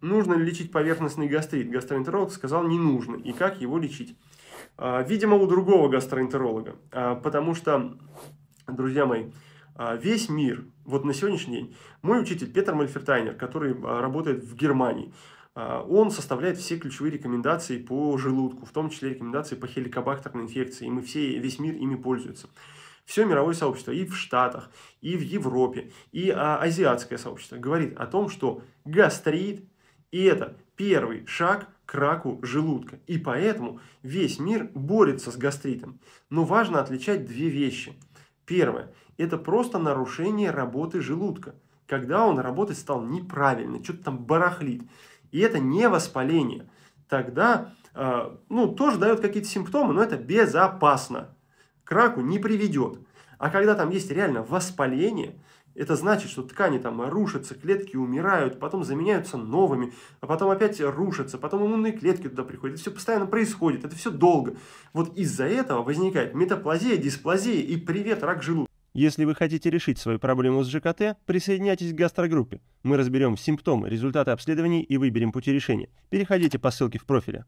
Нужно ли лечить поверхностный гастрит? Гастроэнтеролог сказал, не нужно. И как его лечить? А, видимо, у другого гастроэнтеролога. А, потому что, друзья мои, а, весь мир, вот на сегодняшний день, мой учитель Петр Мальфертайнер, который работает в Германии, он составляет все ключевые рекомендации по желудку, в том числе рекомендации по хеликобактерной инфекции, и мы все, весь мир ими пользуется. Все мировое сообщество, и в Штатах, и в Европе, и а, азиатское сообщество говорит о том, что гастрит и это первый шаг к раку желудка. И поэтому весь мир борется с гастритом. Но важно отличать две вещи. Первое – это просто нарушение работы желудка, когда он работать стал неправильно, что-то там барахлит. И это не воспаление. Тогда, э, ну, тоже дает какие-то симптомы, но это безопасно. К раку не приведет. А когда там есть реально воспаление, это значит, что ткани там рушатся, клетки умирают, потом заменяются новыми, а потом опять рушатся, потом иммунные клетки туда приходят. Это все постоянно происходит, это все долго. Вот из-за этого возникает метаплазия, дисплазия и привет, рак желудка. Если вы хотите решить свою проблему с ЖКТ, присоединяйтесь к гастрогруппе. Мы разберем симптомы, результаты обследований и выберем пути решения. Переходите по ссылке в профиле.